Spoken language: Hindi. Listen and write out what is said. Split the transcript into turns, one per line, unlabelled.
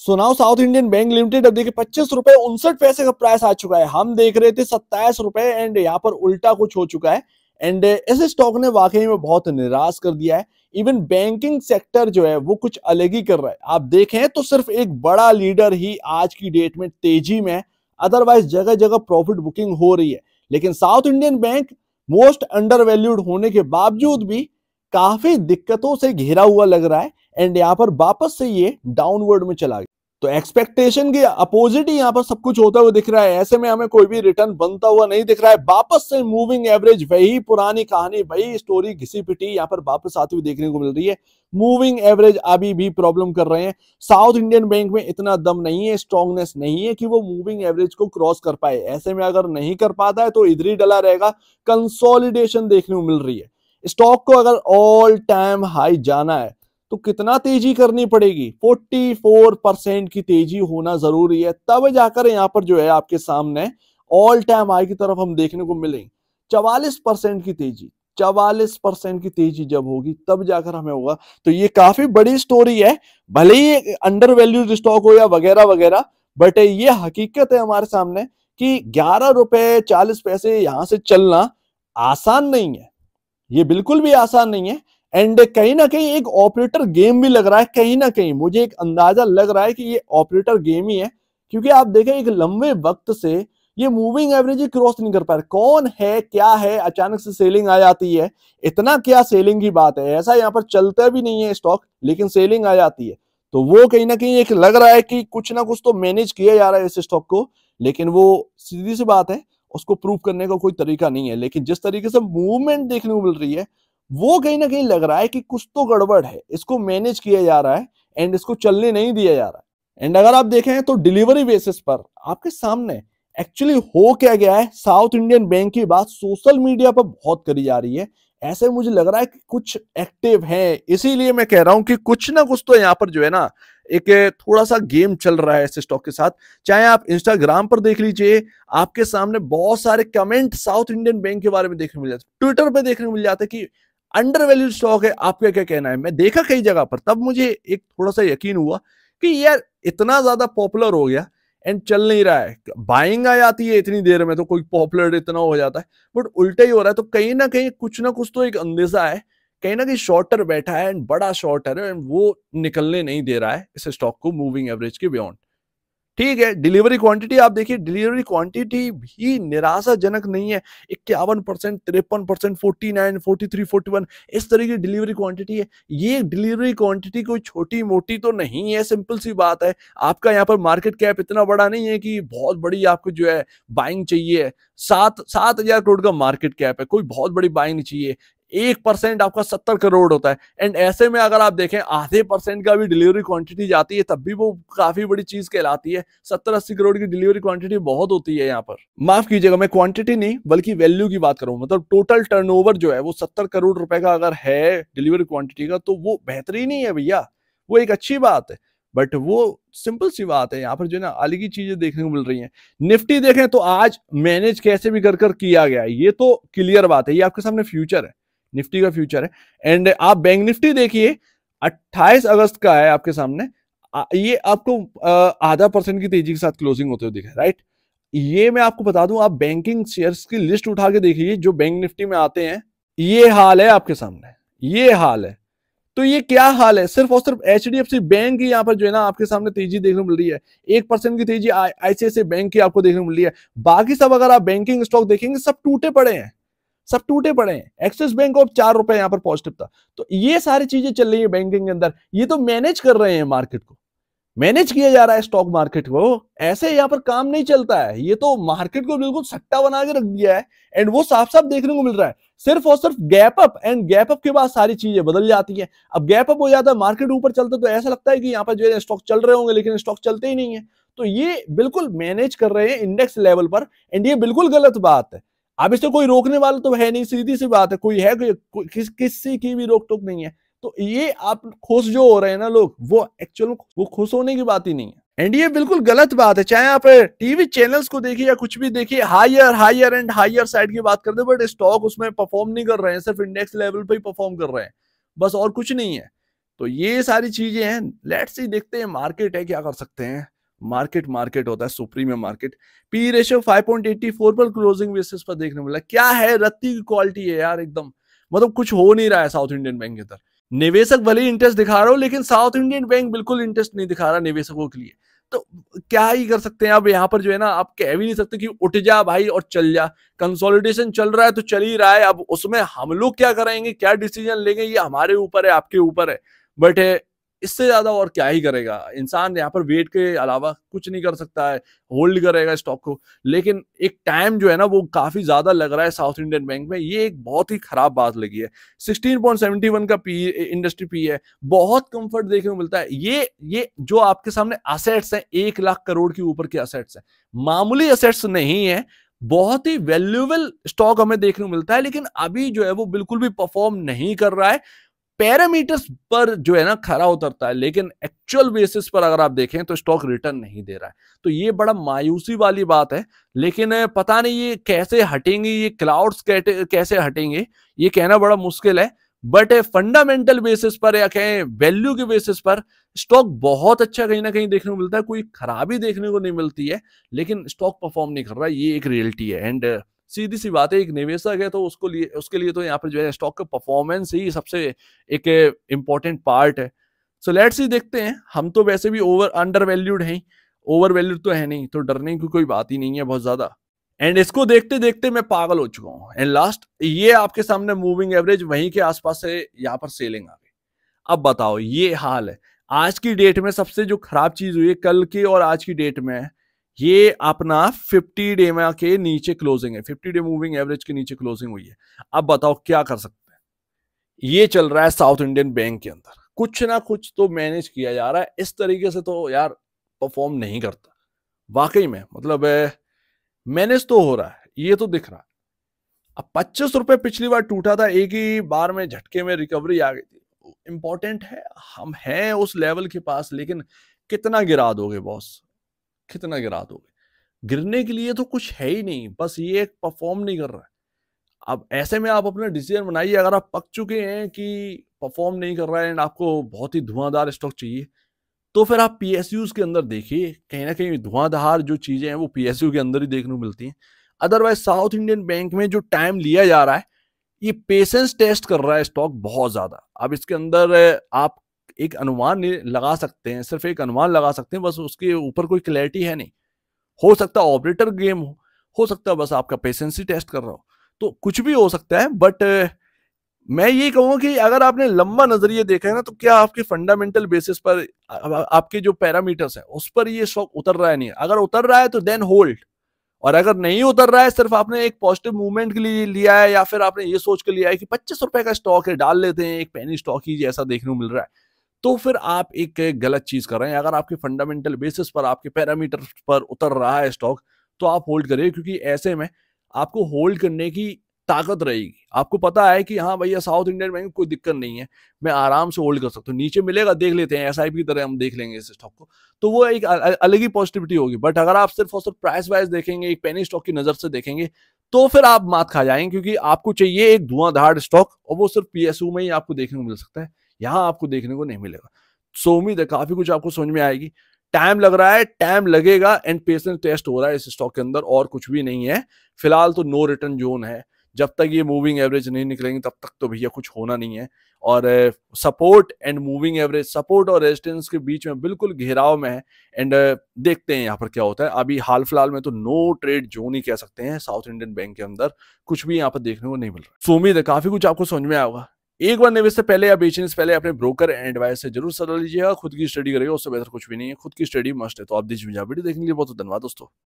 सो now South Indian bank limited अब देखिए पच्चीस रुपए उनसठ पैसे का प्राइस आ चुका है हम देख रहे थे सत्ताईस रुपए एंड यहाँ पर उल्टा कुछ हो चुका है एंड इस स्टॉक ने वाकई में बहुत निराश कर दिया है इवन बैंकिंग सेक्टर जो है वो कुछ अलग ही कर रहा है आप देखें तो सिर्फ एक बड़ा लीडर ही आज की डेट में तेजी में अदरवाइज जगह जगह प्रॉफिट बुकिंग हो रही है लेकिन South Indian bank most under होने के बावजूद भी काफी दिक्कतों से घिरा हुआ लग रहा है एंड यहाँ पर वापस से ये डाउनवर्ड में चला गया तो एक्सपेक्टेशन के अपोजिट ही यहाँ पर सब कुछ होता हुआ दिख रहा है ऐसे में हमें कोई भी रिटर्न बनता हुआ नहीं दिख रहा है वापस से मूविंग एवरेज वही पुरानी कहानी वही स्टोरी घिसी पिटी यहाँ पर वापस आती हुई देखने को मिल रही है मूविंग एवरेज अभी भी प्रॉब्लम कर रहे हैं साउथ इंडियन बैंक में इतना दम नहीं है स्ट्रांगनेस नहीं है कि वो मूविंग एवरेज को क्रॉस कर पाए ऐसे में अगर नहीं कर पाता है तो इधर ही डला रहेगा कंसोलिडेशन देखने को मिल रही है स्टॉक को अगर ऑल टाइम हाई जाना है तो कितना तेजी करनी पड़ेगी 44 परसेंट की तेजी होना जरूरी है तब जाकर यहाँ पर जो है आपके सामने ऑल टाइम हाई की तरफ हम देखने को मिलेंगे चवालीस परसेंट की तेजी चवालीस परसेंट की तेजी जब होगी तब जाकर हमें होगा तो ये काफी बड़ी स्टोरी है भले ही अंडर वैल्यूड स्टॉक हो या वगैरह वगैरह बट ये हकीकत है हमारे सामने कि ग्यारह रुपए चालीस पैसे यहां से चलना आसान नहीं है ये बिल्कुल भी आसान नहीं है एंड कहीं ना कहीं एक ऑपरेटर गेम भी लग रहा है कहीं ना कहीं मुझे एक अंदाजा लग रहा है कि ये ऑपरेटर गेम ही है क्योंकि आप देखें एक लंबे वक्त से ये मूविंग एवरेज क्रॉस नहीं कर पा रहे कौन है क्या है अचानक से सेलिंग आ जाती है इतना क्या सेलिंग की बात है ऐसा यहाँ पर चलता भी नहीं है स्टॉक लेकिन सेलिंग आ जाती है तो वो कहीं ना कहीं एक लग रहा है कि कुछ ना कुछ तो मैनेज किया जा रहा है इस स्टॉक को लेकिन वो सीधी सी बात है उसको प्रूव करने का कोई तरीका नहीं है लेकिन जिस तरीके से मूवमेंट देखने को मिल रही है वो कहीं ना कहीं लग रहा है कि कुछ तो गड़बड़ है इसको मैनेज किया जा रहा है एंड इसको चलने नहीं दिया जा रहा है एंड अगर आप देखें तो डिलीवरी बेसिस पर आपके सामने एक्चुअली हो क्या गया है साउथ इंडियन बैंक की बात सोशल मीडिया पर बहुत करी जा रही है ऐसे मुझे लग रहा है कि कुछ एक्टिव है इसीलिए मैं कह रहा हूं कि कुछ ना कुछ तो यहाँ पर जो है ना एक थोड़ा सा गेम चल रहा है इस स्टॉक के साथ चाहे आप इंस्टाग्राम पर देख लीजिए आपके सामने बहुत सारे कमेंट साउथ इंडियन बैंक के बारे में देखने मिल जाते ट्विटर पर देखने मिल जाते कि अंडर वैल्यूड स्टॉक है आपका क्या कहना है मैं देखा कई जगह पर तब मुझे एक थोड़ा सा यकीन हुआ कि यार इतना ज्यादा पॉपुलर हो गया एंड चल नहीं रहा है बाइंग आ जाती है इतनी देर में तो कोई पॉपुलर इतना हो जाता है बट उल्टा ही हो रहा है तो कहीं ना कहीं कुछ ना कुछ तो एक अंदेशा है कहीं ना कहीं शॉर्टर बैठा है एंड बड़ा शॉर्टर है एंड वो निकलने नहीं दे रहा है इस स्टॉक को मूविंग एवरेज के बियॉन्ड ठीक है डिलीवरी क्वांटिटी आप देखिए डिलीवरी क्वांटिटी भी निराशाजनक नहीं है इक्यावन परसेंट तिरपन percent forty nine forty three forty one इस तरह की डिलीवरी क्वांटिटी है ये डिलीवरी क्वांटिटी कोई छोटी मोटी तो नहीं है सिंपल सी बात है आपका यहाँ पर मार्केट कैप इतना बड़ा नहीं है कि बहुत बड़ी आपको जो है बाइंग चाहिए सात सात हजार करोड़ का मार्केट कैप है कोई बहुत बड़ी बाइंग नहीं चाहिए एक परसेंट आपका सत्तर करोड़ होता है एंड ऐसे में अगर आप देखें आधे परसेंट का भी डिलीवरी क्वांटिटी जाती है तब भी वो काफी बड़ी चीज कहलाती है सत्तर अस्सी करोड़ की डिलीवरी क्वांटिटी बहुत होती है यहाँ पर माफ कीजिएगा मैं क्वांटिटी नहीं बल्कि वैल्यू की बात करूँ मतलब टोटल टर्न जो है वो सत्तर करोड़ रुपए का अगर है डिलीवरी क्वांटिटी का तो वो बेहतरीन ही है भैया वो एक अच्छी बात है बट वो सिंपल सी बात है यहाँ पर जो है ना अलग ही चीजें देखने को मिल रही हैं निफ्टी देखें तो आज मैनेज कैसे भी कर कर किया गया ये तो क्लियर बात है ये आपके सामने फ्यूचर है निफ्टी का फ्यूचर है एंड आप बैंक निफ्टी देखिए 28 अगस्त का है आपके सामने ये आपको आधा परसेंट की तेजी के साथ क्लोजिंग होते हुए दिखा राइट ये मैं आपको बता दूं आप बैंकिंग शेयर्स की लिस्ट उठा के देखिए जो बैंक निफ्टी में आते हैं ये हाल है आपके सामने ये हाल है तो ये क्या हाल है सिर्फ और सिर्फ H D F C bank की यहाँ पर जो है ना आपके सामने तेजी देखने को मिल रही है एक परसेंट की तेजी आईसीआईसी बैंक की आपको देखने को मिल रही है बाकी सब अगर आप बैंकिंग स्टॉक देखेंगे सब टूटे पड़े हैं सब टूटे पड़े हैं एक्सिस बैंक ऑफ चार रुपए यहाँ पर पॉजिटिव था तो ये सारी चीजें चल रही है बैंकिंग के अंदर ये तो मैनेज कर रहे हैं मार्केट को मैनेज किया जा रहा है स्टॉक मार्केट को ऐसे यहाँ पर काम नहीं चलता है ये तो मार्केट को बिल्कुल सट्टा बना के रख दिया है एंड वो साफ साफ देखने को मिल रहा है सिर्फ और सिर्फ gap up and gap up के बाद सारी चीजें बदल जाती है अब गैप अप हो जाता है मार्केट ऊपर चलता तो ऐसा लगता है कि यहाँ पर जो है स्टॉक चल रहे होंगे लेकिन स्टॉक चलते ही नहीं है तो ये बिल्कुल मैनेज कर रहे हैं इंडेक्स लेवल पर एंड ये बिल्कुल गलत बात है अब इससे तो कोई रोकने वाला तो है नहीं सीधी सी बात है कोई है कोई, किस किसी की भी रोक टोक नहीं है तो ये आप खुश जो हो रहे हैं ना लोग वो एक्चुअल वो खुश होने की बात ही नहीं है एंड ये बिल्कुल गलत बात है चाहे आप टीवी चैनल्स को देखिए या कुछ भी देखिए higher higher and higher side की बात करते बट स्टॉक उसमें परफॉर्म नहीं कर रहे हैं सिर्फ इंडेक्स लेवल पर ही परफॉर्म कर रहे हैं बस और कुछ नहीं है तो ये सारी चीजें हैं लेट्स ही देखते हैं मार्केट है क्या कर सकते हैं मार्केट मार्केट होता है supreme market P ratio four पर क्लोजिंग बेसिस पर देखने मिला क्या है रत्ती की क्वालिटी है यार एकदम मतलब कुछ हो नहीं रहा है साउथ इंडियन बैंक के अंदर निवेशक भले ही इंटरेस्ट दिखा रहा हो लेकिन साउथ इंडियन बैंक बिल्कुल इंटरेस्ट नहीं दिखा रहा निवेशकों के लिए तो क्या ही कर सकते हैं अब यहाँ पर जो है ना आप कह भी नहीं सकते कि उठ जा भाई और चल जा कंसोलिडेशन चल रहा है तो चल ही रहा है अब उसमें हम लोग क्या करेंगे क्या डिसीजन लेंगे ये हमारे ऊपर है आपके ऊपर है बट इससे ज़्यादा और क्या ही करेगा इंसान यहाँ पर वेट के अलावा कुछ नहीं कर सकता है होल्ड करेगा स्टॉक को लेकिन एक टाइम जो है ना वो काफ़ी ज़्यादा लग रहा है साउथ इंडियन बैंक में ये एक बहुत ही ख़राब बात लगी है 16.71 का पी इंडस्ट्री पी है बहुत कंफर्ट देखने को मिलता है ये ये जो आपके सामने असेट्स हैं एक लाख करोड़ के ऊपर के असेट्स हैं मामूली असेट्स नहीं है बहुत ही वैल्यूएबल स्टॉक हमें देखने को मिलता है लेकिन अभी जो है वो बिल्कुल भी परफॉर्म नहीं कर रहा है पैरामीटर्स पर जो है ना खरा उतरता है लेकिन एक्चुअल बेसिस पर अगर आप देखें तो स्टॉक रिटर्न नहीं दे रहा है तो ये बड़ा मायूसी वाली बात है लेकिन पता नहीं ये कैसे हटेंगे ये क्लाउड्स कैसे हटेंगे ये कहना बड़ा मुश्किल है बट फंडामेंटल बेसिस पर या कहें वैल्यू के बेसिस पर स्टॉक बहुत अच्छा कहीं ना कहीं देखने को मिलता है कोई खराबी देखने को नहीं मिलती है लेकिन स्टॉक परफॉर्म नहीं कर रहा ये एक रियलिटी है एंड सीधी सी बात है एक निवेशक है तो उसको लिए उसके लिए तो यहाँ पर जो है स्टॉक का परफॉर्मेंस ही सबसे एक इम्पॉर्टेंट पार्ट है सो लेट्स सी देखते हैं हम तो वैसे भी ओवर अंडर वैल्यूड हैं ओवर वैल्यूड तो है नहीं तो डरने की कोई बात ही नहीं है बहुत ज्यादा एंड इसको देखते देखते मैं पागल हो चुका हूँ एंड लास्ट ये आपके सामने मूविंग एवरेज वहीं के आसपास से यहाँ पर सेलिंग आ गई अब बताओ ये हाल है आज की डेट में सबसे जो खराब चीज हुई है कल की और आज की डेट में ये अपना 50 डे में के नीचे क्लोजिंग है 50 डे मूविंग एवरेज के नीचे क्लोजिंग हुई है अब बताओ क्या कर सकते हैं ये चल रहा है साउथ इंडियन बैंक के अंदर कुछ ना कुछ तो मैनेज किया जा रहा है इस तरीके से तो यार परफॉर्म नहीं करता वाकई में मतलब मैनेज तो हो रहा है ये तो दिख रहा है अब पच्चीस रुपए पिछली बार टूटा था एक ही बार में झटके में रिकवरी आ गई थी इंपॉर्टेंट है हम हैं उस लेवल के पास लेकिन कितना गिरा दोगे बॉस कितना गिरा दोगे गिरने के लिए तो कुछ है ही नहीं बस ये एक परफॉर्म नहीं कर रहा है अब ऐसे में आप अपना डिसीजन बनाइए अगर आप पक चुके हैं कि परफॉर्म नहीं कर रहा है एंड आपको बहुत ही धुआंधार स्टॉक चाहिए तो फिर आप पी के अंदर देखिए कहीं ना कहीं धुआंधार जो चीज़ें हैं वो पी के अंदर ही देखने को मिलती हैं अदरवाइज साउथ इंडियन बैंक में जो टाइम लिया जा रहा है ये पेशेंस टेस्ट कर रहा है स्टॉक बहुत ज़्यादा अब इसके अंदर आप एक अनुमान लगा सकते हैं सिर्फ एक अनुमान लगा सकते हैं बस उसके ऊपर कोई क्लैरिटी है नहीं हो सकता ऑपरेटर गेम हो हो सकता है बस आपका पेशेंसी टेस्ट कर रहा हो तो कुछ भी हो सकता है बट मैं ये कहूँगा कि अगर आपने लंबा नजरिए देखा है ना तो क्या आपके फंडामेंटल बेसिस पर आपके जो पैरामीटर्स है उस पर ये स्टॉक उतर रहा है नहीं अगर उतर रहा है तो देन होल्ड और अगर नहीं उतर रहा है सिर्फ आपने एक पॉजिटिव मूवमेंट के लिए लिया है या फिर आपने ये सोच के लिया है कि पच्चीस रुपए का स्टॉक है डाल लेते हैं एक पेनी स्टॉक ही जैसा देखने को मिल रहा है तो फिर आप एक गलत चीज कर रहे हैं अगर आपके फंडामेंटल बेसिस पर आपके पैरामीटर पर उतर रहा है स्टॉक तो आप होल्ड करिए क्योंकि ऐसे में आपको होल्ड करने की ताकत रहेगी आपको पता है कि हाँ भैया साउथ इंडियन बैंक कोई दिक्कत नहीं है मैं आराम से होल्ड कर सकता हूँ नीचे मिलेगा देख लेते हैं एस की तरह हम देख लेंगे इस स्टॉक को तो वो एक अलग ही पॉजिटिविटी होगी बट अगर आप सिर्फ और सिर्फ प्राइस वाइज देखेंगे एक पेनी स्टॉक की नज़र से देखेंगे तो फिर आप मात खा जाएंगे क्योंकि आपको चाहिए एक धुआंधार स्टॉक और वो सिर्फ पी में ही आपको देखने को मिल सकता है यहाँ आपको देखने को नहीं मिलेगा सो उम्मीद है काफी कुछ आपको समझ में आएगी टाइम लग रहा है टाइम लगेगा एंड पेशेंस टेस्ट हो रहा है इस स्टॉक के अंदर और कुछ भी नहीं है फिलहाल तो नो रिटर्न जोन है जब तक ये मूविंग एवरेज नहीं निकलेंगे तब तक तो भैया कुछ होना नहीं है और support and moving average support और रेजिस्टेंस के बीच में बिल्कुल घेराव में है एंड देखते हैं यहाँ पर क्या होता है अभी हाल फिलहाल में तो नो ट्रेड जोन ही कह सकते हैं साउथ इंडियन बैंक के अंदर कुछ भी यहाँ पर देखने को नहीं मिल रहा है सो उम्मीद है काफी कुछ आपको समझ में आएगा एक बार निवेश से पहले या बेचने से पहले अपने ब्रोकर एंड एडवाइस से जरूर सलाह लीजिएगा खुद की स्टडी करिएगा उससे बेहतर कुछ भी नहीं है खुद की स्टडी मस्ट है तो आप दीजिए देखने के लिए बहुत धन्यवाद दोस्तों